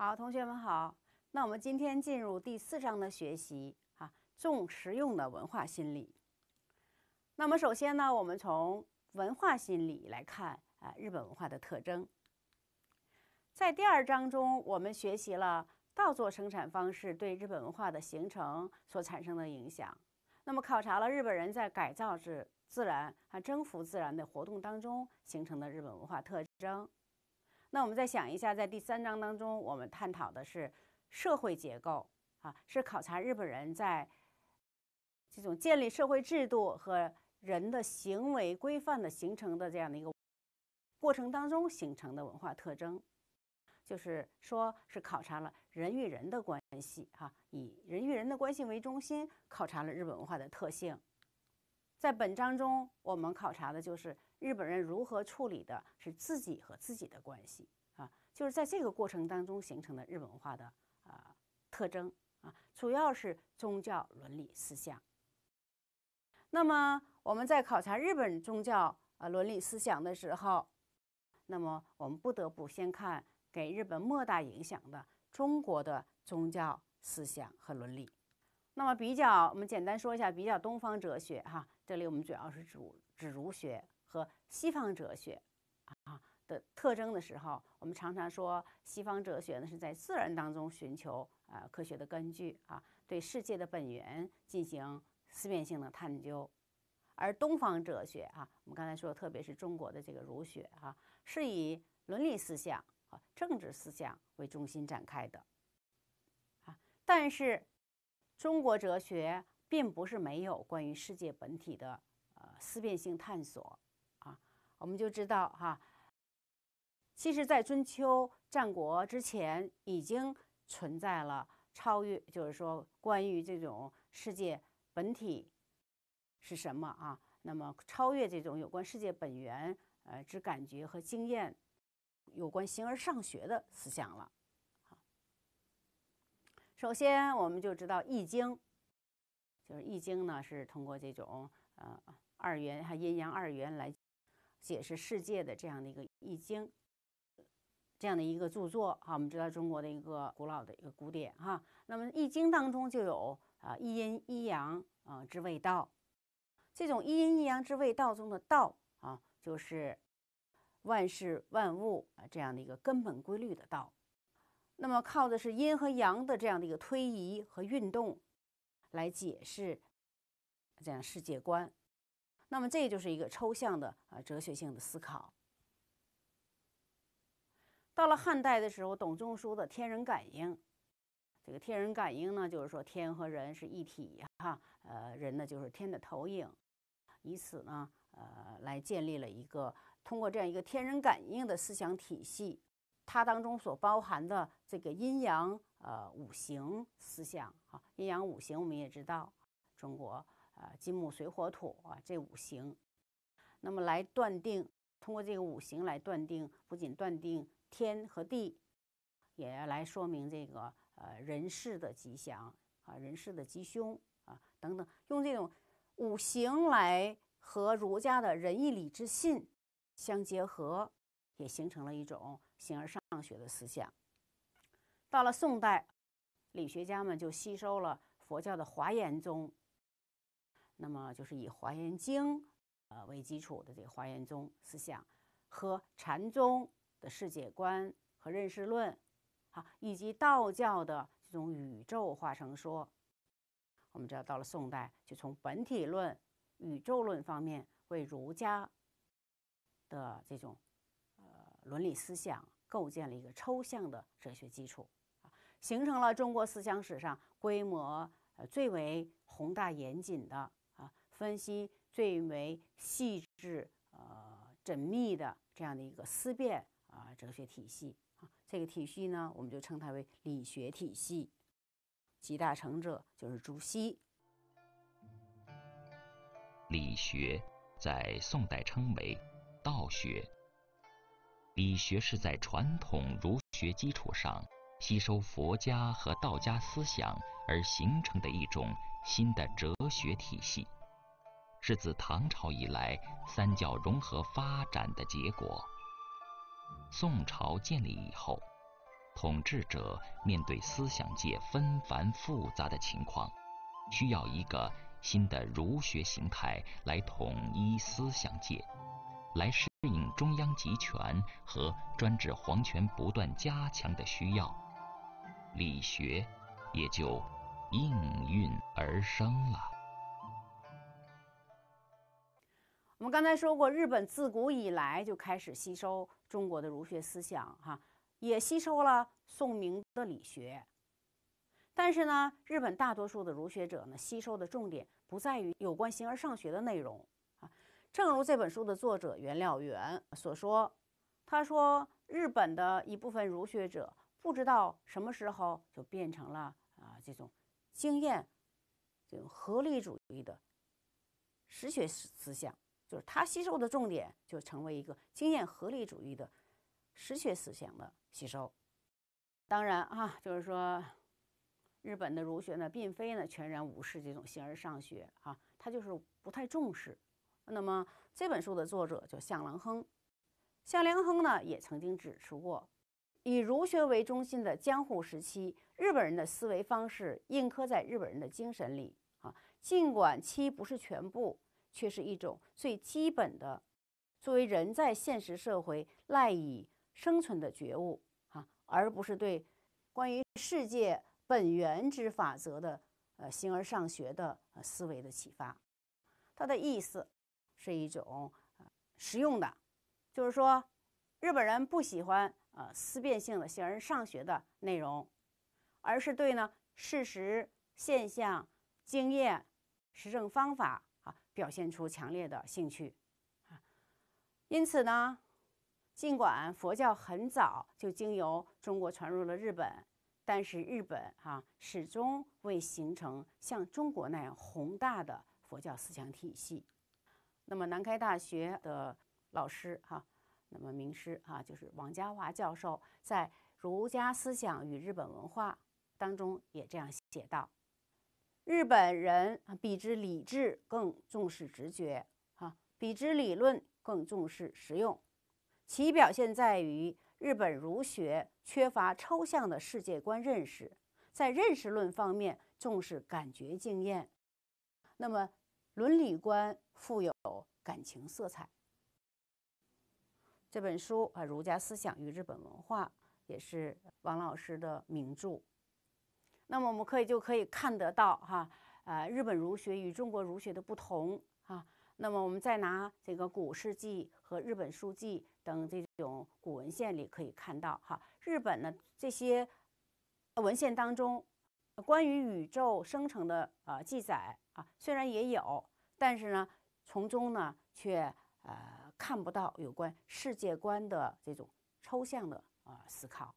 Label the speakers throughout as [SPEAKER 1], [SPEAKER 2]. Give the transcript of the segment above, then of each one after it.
[SPEAKER 1] 好，同学们好。那我们今天进入第四章的学习啊，重实用的文化心理。那么首先呢，我们从文化心理来看啊，日本文化的特征。在第二章中，我们学习了稻作生产方式对日本文化的形成所产生的影响。那么考察了日本人在改造自自然、啊征服自然的活动当中形成的日本文化特征。那我们再想一下，在第三章当中，我们探讨的是社会结构啊，是考察日本人在这种建立社会制度和人的行为规范的形成的这样的一个过程当中形成的文化特征，就是说是考察了人与人的关系哈，以人与人的关系为中心，考察了日本文化的特性。在本章中，我们考察的就是日本人如何处理的是自己和自己的关系啊，就是在这个过程当中形成的日本文化的啊特征啊，主要是宗教伦理思想。那么我们在考察日本宗教啊伦理思想的时候，那么我们不得不先看给日本莫大影响的中国的宗教思想和伦理。那么比较，我们简单说一下比较东方哲学哈。这里我们主要是指指儒学和西方哲学啊的特征的时候，我们常常说西方哲学呢是在自然当中寻求啊科学的根据啊，对世界的本源进行思辨性的探究，而东方哲学啊，我们刚才说，特别是中国的这个儒学啊，是以伦理思想和政治思想为中心展开的啊。但是中国哲学。并不是没有关于世界本体的呃思辨性探索啊，我们就知道哈，其实，在春秋战国之前，已经存在了超越，就是说关于这种世界本体是什么啊，那么超越这种有关世界本源呃之感觉和经验，有关形而上学的思想了。首先我们就知道《易经》。就是《易经》呢，是通过这种呃二元还阴阳二元来解释世界的这样的一个《易经》这样的一个著作啊。我们知道中国的一个古老的一个古典哈。那么《易经》当中就有啊一阴一阳啊之谓道，这种一阴一阳之谓道中的道啊，就是万事万物啊这样的一个根本规律的道。那么靠的是阴和阳的这样的一个推移和运动。来解释这样世界观，那么这就是一个抽象的呃哲学性的思考。到了汉代的时候，董仲舒的天人感应，这个天人感应呢，就是说天和人是一体哈，呃，人呢就是天的投影，以此呢，呃，来建立了一个通过这样一个天人感应的思想体系，它当中所包含的这个阴阳。呃，五行思想啊，阴阳五行我们也知道，中国啊，金木水火土啊，这五行，那么来断定，通过这个五行来断定，不仅断定天和地，也来说明这个呃人事的吉祥啊，人事的吉凶啊等等，用这种五行来和儒家的仁义礼智信相结合，也形成了一种形而上学的思想。到了宋代，理学家们就吸收了佛教的华严宗，那么就是以《华严经》呃为基础的这个华严宗思想，和禅宗的世界观和认识论，啊，以及道教的这种宇宙化成说，我们知道，到了宋代，就从本体论、宇宙论方面为儒家的这种呃伦理思想构建了一个抽象的哲学基础。形成了中国思想史上规模呃最为宏大严谨的啊分析最为细致呃缜密的这样的一个思辨啊哲学体系啊这个体系呢我们就称它为理学体系集大成者就是朱熹。理学在宋代称为道学。理学是在传统儒学基础上。吸收佛家和道家思想而形成的一种新的哲学体系，是自唐朝以来三教融合发展的结果。宋朝建立以后，统治者面对思想界纷繁复杂的情况，需要一个新的儒学形态来统一思想界，来适应中央集权和专制皇权不断加强的需要。理学也就应运而生了。我们刚才说过，日本自古以来就开始吸收中国的儒学思想，哈，也吸收了宋明的理学。但是呢，日本大多数的儒学者呢，吸收的重点不在于有关形而上学的内容啊。正如这本书的作者袁了元所说，他说：“日本的一部分儒学者。”不知道什么时候就变成了啊这种经验这种合理主义的实学思想，就是它吸收的重点就成为一个经验合理主义的实学思想的吸收。当然啊，就是说日本的儒学呢，并非呢全然无视这种形而上学啊，它就是不太重视。那么这本书的作者就向良亨，向良亨呢也曾经指出过。以儒学为中心的江户时期，日本人的思维方式印刻在日本人的精神里啊。尽管其不是全部，却是一种最基本的，作为人在现实社会赖以生存的觉悟啊，而不是对关于世界本源之法则的呃形而上学的思维的启发。它的意思是一种实用的，就是说。日本人不喜欢呃思辨性的形而上学的内容，而是对呢事实、现象、经验、实证方法啊表现出强烈的兴趣。因此呢，尽管佛教很早就经由中国传入了日本，但是日本哈始终未形成像中国那样宏大的佛教思想体系。那么，南开大学的老师哈。那么，名师啊，就是王家华教授在《儒家思想与日本文化》当中也这样写到：日本人比之理智更重视直觉啊，比之理论更重视实用。其表现在于日本儒学缺乏抽象的世界观认识，在认识论方面重视感觉经验。那么，伦理观富有感情色彩。这本书啊，《儒家思想与日本文化》也是王老师的名著。那么，我们可以就可以看得到哈，呃，日本儒学与中国儒学的不同啊。那么，我们再拿这个古世纪和日本书记等这种古文献里可以看到哈，日本呢这些文献当中关于宇宙生成的呃记载啊，虽然也有，但是呢，从中呢却呃。看不到有关世界观的这种抽象的啊思考，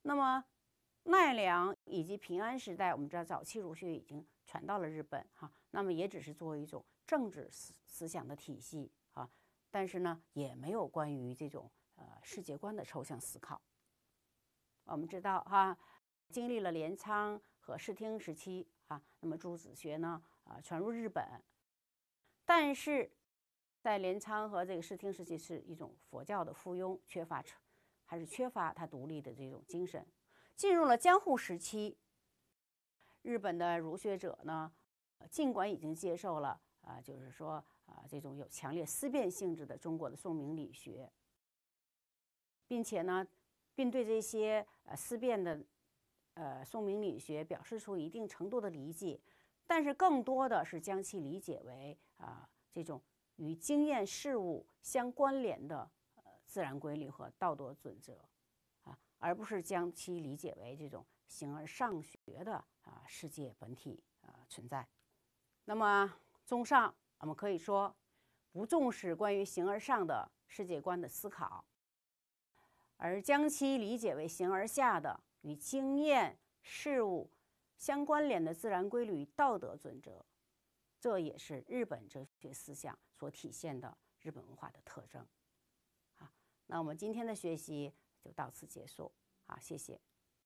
[SPEAKER 1] 那么奈良以及平安时代，我们知道早期儒学已经传到了日本哈，那么也只是作为一种政治思思想的体系啊，但是呢，也没有关于这种呃世界观的抽象思考。我们知道哈，经历了镰仓和室町时期啊，那么朱子学呢啊传入日本，但是。在镰仓和这个室町时期，是一种佛教的附庸，缺乏还是缺乏他独立的这种精神。进入了江户时期，日本的儒学者呢，尽管已经接受了啊，就是说啊，这种有强烈思辨性质的中国的宋明理学，并且呢，并对这些呃思辨的呃宋明理学表示出一定程度的理解，但是更多的是将其理解为啊这种。与经验事物相关联的呃自然规律和道德准则，啊，而不是将其理解为这种形而上学的啊世界本体啊存在。那么，综上，我们可以说，不重视关于形而上的世界观的思考，而将其理解为形而下的与经验事物相关联的自然规律、道德准则。这也是日本哲学思想。所体现的日本文化的特征，好，那我们今天的学习就到此结束，好，谢谢。